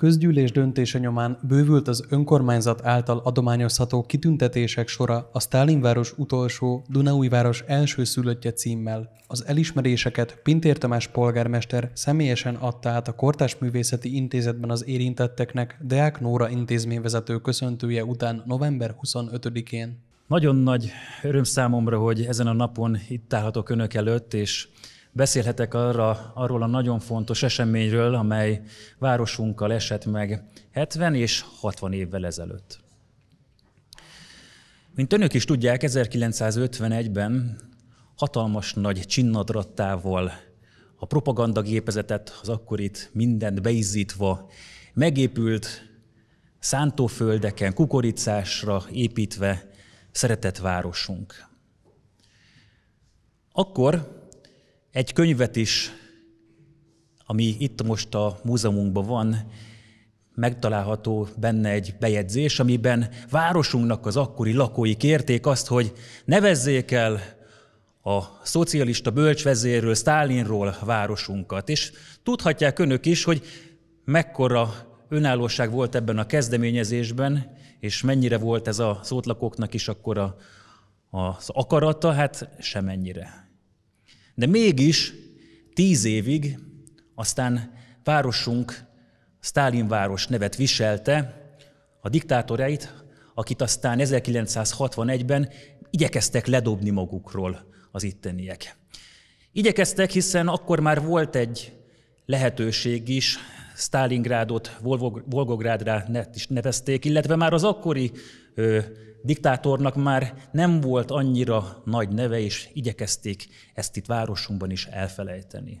közgyűlés döntése nyomán bővült az önkormányzat által adományozható kitüntetések sora a Sztálinváros utolsó Dunaújváros első szülöttje címmel. Az elismeréseket Pintér Tamás polgármester személyesen adta át a Kortás Művészeti Intézetben az érintetteknek Deák Nóra intézményvezető köszöntője után november 25-én. Nagyon nagy öröm számomra, hogy ezen a napon itt állhatok önök előtt, és beszélhetek arra, arról a nagyon fontos eseményről, amely városunkkal esett meg 70 és 60 évvel ezelőtt. Mint önök is tudják, 1951-ben hatalmas nagy csinnadrattával a propaganda gépezetet, az akkorit mindent beizzítva megépült szántóföldeken, kukoricásra építve szeretett városunk. Akkor egy könyvet is, ami itt most a múzeumunkban van, megtalálható benne egy bejegyzés, amiben városunknak az akkori lakói kérték azt, hogy nevezzék el a szocialista bölcsvezérről, Stálinról városunkat. És tudhatják önök is, hogy mekkora önállóság volt ebben a kezdeményezésben, és mennyire volt ez a szótlakóknak is akkor a, az akarata, hát semennyire. De mégis tíz évig, aztán városunk, Sztálinváros nevet viselte, a diktátorait, akit aztán 1961-ben igyekeztek ledobni magukról az itteniek. Igyekeztek, hiszen akkor már volt egy lehetőség is, Sztálingrádot Volgográdra nevezték, illetve már az akkori ö, diktátornak már nem volt annyira nagy neve, és igyekezték ezt itt városunkban is elfelejteni.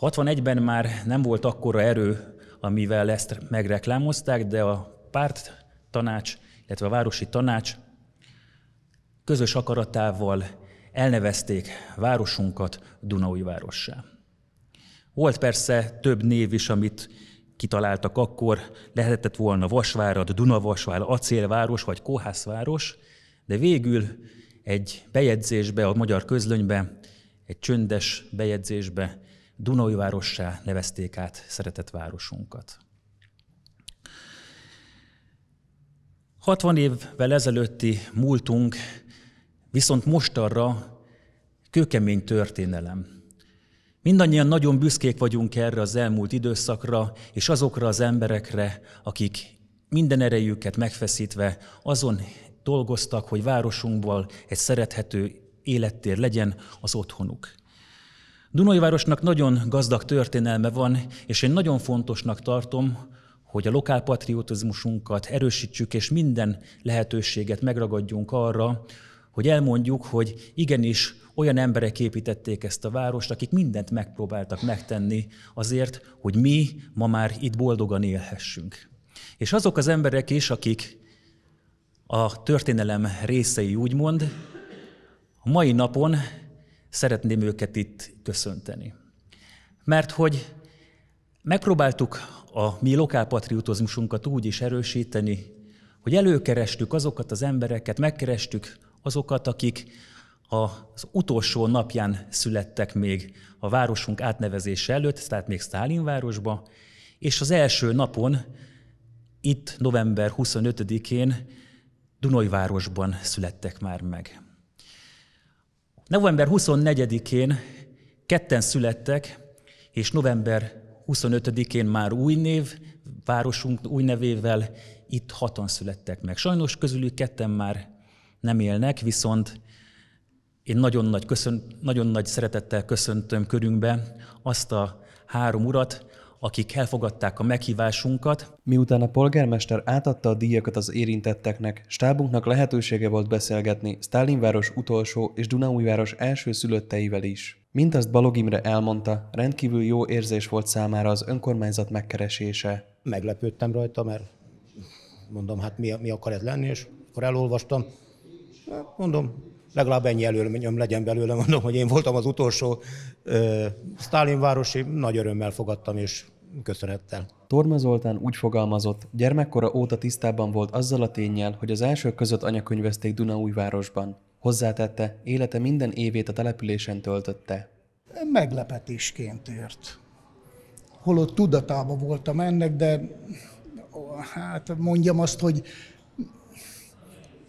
61-ben már nem volt akkora erő, amivel ezt megreklámozták, de a párt tanács, illetve a városi tanács közös akaratával elnevezték városunkat Dunaui várossá. Volt persze több név is, amit kitaláltak akkor, lehetett volna Vasvárad, Dunavasvár, Acélváros vagy Kohászváros, de végül egy bejegyzésbe, a magyar közlönybe, egy csöndes bejegyzésbe Dunai várossá nevezték át szeretett városunkat. 60 évvel ezelőtti múltunk viszont mostanra kőkemény történelem. Mindannyian nagyon büszkék vagyunk erre az elmúlt időszakra, és azokra az emberekre, akik minden erejüket megfeszítve azon dolgoztak, hogy városunkból egy szerethető élettér legyen az otthonuk. Dunajvárosnak nagyon gazdag történelme van, és én nagyon fontosnak tartom, hogy a lokálpatriotizmusunkat erősítsük, és minden lehetőséget megragadjunk arra, hogy elmondjuk, hogy igenis olyan emberek építették ezt a várost, akik mindent megpróbáltak megtenni azért, hogy mi ma már itt boldogan élhessünk. És azok az emberek is, akik a történelem részei úgymond, a mai napon szeretném őket itt köszönteni. Mert hogy megpróbáltuk a mi lokálpatriotizmusunkat úgy is erősíteni, hogy előkerestük azokat az embereket, megkerestük azokat, akik az utolsó napján születtek még a városunk átnevezése előtt, tehát még Sztálinvárosba, és az első napon, itt november 25-én Dunajvárosban születtek már meg. November 24-én ketten születtek, és november 25-én már új név, városunk új nevével itt hatan születtek meg. Sajnos közülük ketten már nem élnek, viszont én nagyon nagy, köszön, nagyon nagy szeretettel köszöntöm körünkbe azt a három urat, akik elfogadták a meghívásunkat. Miután a polgármester átadta a díjakat az érintetteknek, stábunknak lehetősége volt beszélgetni Stálinváros utolsó és Dunaújváros első szülötteivel is. Mint azt Balog Imre elmondta, rendkívül jó érzés volt számára az önkormányzat megkeresése. Meglepődtem rajta, mert mondom, hát mi, mi akar ez lenni, és akkor elolvastam, Mondom, legalább ennyi előnyöm legyen belőle, mondom, hogy én voltam az utolsó ö, Sztálinvárosi, nagy örömmel fogadtam, és köszönettel. Torma Zoltán úgy fogalmazott, gyermekkora óta tisztában volt azzal a tényjel, hogy az elsők között anyakönyvezték Dunaújvárosban. Hozzátette, élete minden évét a településen töltötte. Meglepetésként ért. Holott tudatában voltam ennek, de hát mondjam azt, hogy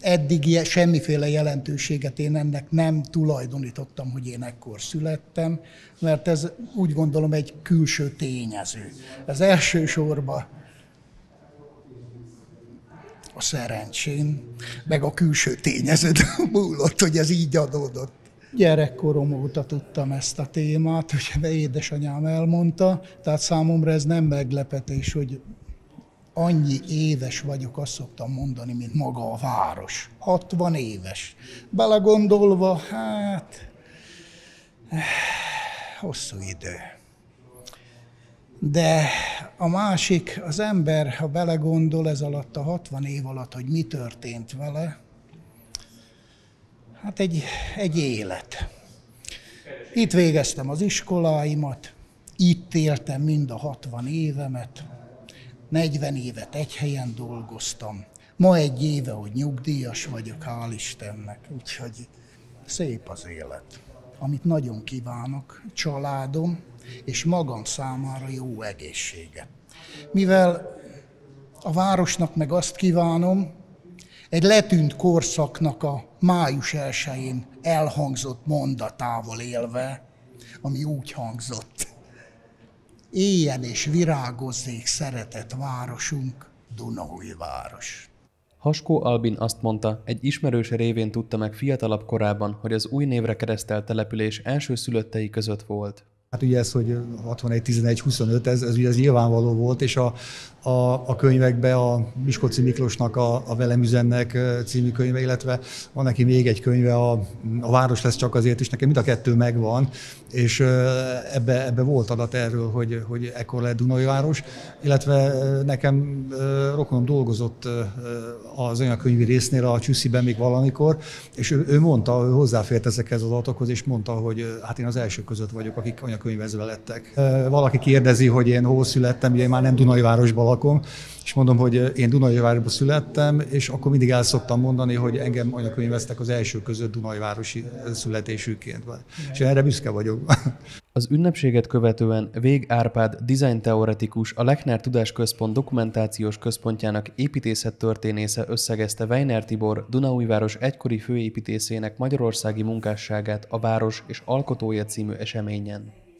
eddig semmiféle jelentőséget én ennek nem tulajdonítottam, hogy én ekkor születtem, mert ez úgy gondolom egy külső tényező. Ez elsősorban a szerencsén, meg a külső tényező múlott, hogy ez így adódott. Gyerekkorom óta tudtam ezt a témát, ugye édesanyám elmondta, tehát számomra ez nem meglepetés, hogy annyi éves vagyok, azt szoktam mondani, mint maga a város. 60 éves. Belegondolva, hát eh, hosszú idő. De a másik, az ember, ha belegondol ez alatt a 60 év alatt, hogy mi történt vele, hát egy, egy élet. Itt végeztem az iskoláimat, itt éltem mind a 60 évemet, 40 évet egy helyen dolgoztam. Ma egy éve, hogy nyugdíjas vagyok, hál' Istennek. Úgyhogy szép az élet. Amit nagyon kívánok családom és magam számára jó egészséget. Mivel a városnak meg azt kívánom, egy letűnt korszaknak a május 1 elhangzott mondatával élve, ami úgy hangzott éljen és virágozzék szeretett városunk, Dunahui város. Haskó Albin azt mondta, egy ismerős révén tudta meg fiatalabb korában, hogy az új névre keresztelt település első szülöttei között volt. Hát ugye ez, hogy 61, 11, 25, ez, ez ugye az nyilvánvaló volt, és a, a, a könyvekbe, a Miskolci Miklósnak a, a Velem üzennek című könyve, illetve van neki még egy könyve, a, a Város lesz csak azért és nekem mind a kettő megvan, és ebbe, ebbe volt adat erről, hogy, hogy ekkor lett Dunai város, illetve nekem rokonom dolgozott az olyan könyvi résznél a Csüssziben még valamikor, és ő, ő mondta, ő hozzáfért ezekhez az adatokhoz, és mondta, hogy hát én az első között vagyok, akik anyakönyvezve lettek. Valaki kérdezi, hogy én hol születtem, ugye én már nem Dunai városban lakom, és mondom, hogy eh, én Dunajvárosban születtem, és akkor mindig el szoktam mondani, hogy engem anyakönyveztek az első között Dunajvárosi eh, születésűként. És erre büszke vagyok. Az ünnepséget követően Vég Árpád dizájnteoretikus, a Lechner Tudásközpont dokumentációs központjának építészettörténésze összegezte Weiner Tibor Dunaújváros egykori főépítészének magyarországi munkásságát a Város és Alkotója című eseményen.